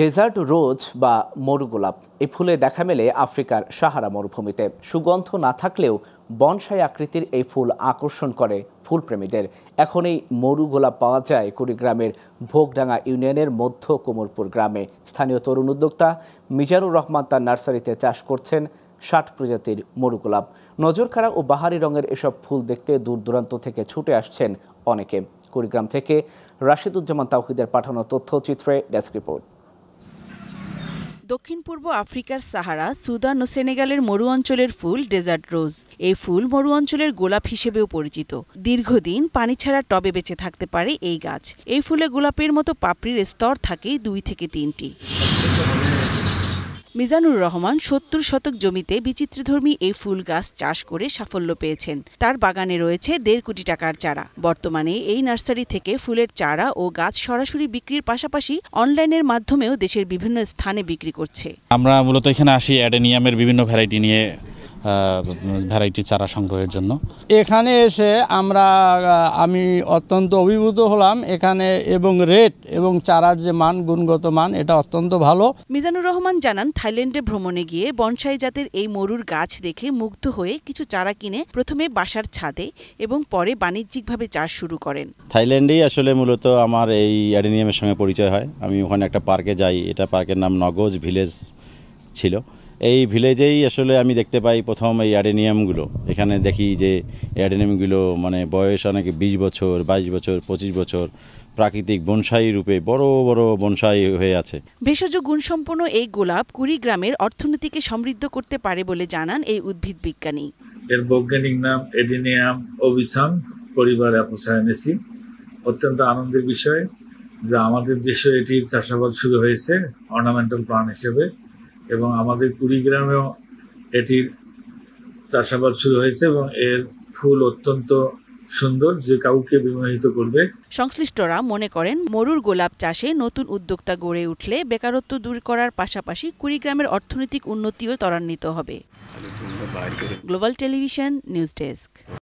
dessert রোজ বা মরুগোলাপ এই ফুলে দেখা মেলে আফ্রিকার সাহারা মরুভূমিতে সুগন্ধ না থাকলেও বনসাই আকৃতির এই ফুল আকর্ষণ করে ফুলপ্রেমীদের এখন এই মরুগোলাপ পাওয়া যায় কুড়িগ্রামের ভোগডাঙ্গা ইউনিয়নের মধ্য কোমরপুর গ্রামে স্থানীয় তরুণ উদ্যোক্তা মিজারুর রহমান তার নার্সারিতে চাষ করছেন ষাট প্রজাতির মরুগোলাপ নজরকাড়া ও বাহারি রঙের এসব ফুল দেখতে দূর দূরান্ত থেকে ছুটে আসছেন অনেকে কুড়িগ্রাম থেকে রাশিদুজ্জামান তাওকিদের পাঠানো তথ্যচিত্রে ডেস্ক রিপোর্ট দক্ষিণ পূর্ব আফ্রিকার সাহারা সুদান ও সেনেগালের মরু অঞ্চলের ফুল ডেজার্ট রোজ এই ফুল মরু অঞ্চলের গোলাপ হিসেবেও পরিচিত দীর্ঘদিন পানি ছাড়া টবে বেঁচে থাকতে পারে এই গাছ এই ফুলে গোলাপের মতো পাপড়ির স্তর থাকে দুই থেকে তিনটি মিজানুর রহমান সত্তর শতক জমিতে বিচিত্রধর্মী এই ফুল গাছ চাষ করে সাফল্য পেয়েছেন তার বাগানে রয়েছে দেড় কোটি টাকার চারা বর্তমানে এই নার্সারি থেকে ফুলের চারা ও গাছ সরাসরি বিক্রির পাশাপাশি অনলাইনের মাধ্যমেও দেশের বিভিন্ন স্থানে বিক্রি করছে আমরা মূলত এখানে আসি অ্যাডেনিয়ামের বিভিন্ন ভ্যারাইটি নিয়ে ভ্যারাইটি চারা সংগ্রহের জন্য এখানে এসে আমরা আমি অত্যন্ত অভিভূত হলাম এখানে এবং রেট এবং চারার যে মান গুণগত মান এটা অত্যন্ত ভালো মিজানুর রহমান জানান থাইল্যান্ডে ভ্রমণে গিয়ে বনসাই জাতের এই মরুর গাছ দেখে মুগ্ধ হয়ে কিছু চারা কিনে প্রথমে বাসার ছাদে এবং পরে বাণিজ্যিকভাবে চাষ শুরু করেন থাইল্যান্ডেই আসলে মূলত আমার এই অ্যাডেনিয়ামের সঙ্গে পরিচয় হয় আমি ওখানে একটা পার্কে যাই এটা পার্কের নাম নগজ ভিলেজ ছিল এই ভিলেজেই আসলে আমি দেখতে পাই প্রথম এই অ্যাডেনিয়ামগুলো এখানে দেখি যে অ্যাডেনিয়ামগুলো মানে বয়স অনেকে বিশ বছর বাইশ বছর পঁচিশ বছর প্রাকৃতিক বনসাই রূপে বড় বড় বনসাই হয়ে আছে ভেষজ গুণসম্পন্ন এই গোলাপ কুড়িগ্রামের অর্থনীতিকে সমৃদ্ধ করতে পারে বলে জানান এই উদ্ভিদ বিজ্ঞানী এর বৈজ্ঞানিক নাম এডিনিয়াম অভিসাম পরিবার অ্যাপোসায়নেসি অত্যন্ত আনন্দের বিষয় যে আমাদের দেশে এটির চাষাবাদ শুরু হয়েছে অর্নামেন্টাল প্লান্ট হিসেবে এবং আমাদের কুড়িগ্রামেও এটির চাষাবাদ শুরু হয়েছে এবং এর ফুল অত্যন্ত সুন্দর যে কাউকে বিমোহিত করবে সংশ্লিষ্টরা মনে করেন মরুর গোলাপ চাষে নতুন উদ্যোক্তা গড়ে উঠলে বেকারত্ব দূর করার পাশাপাশি কুড়িগ্রামের অর্থনৈতিক উন্নতিও ত্বরান্বিত হবে গ্লোবাল টেলিভিশন নিউজ ডেস্ক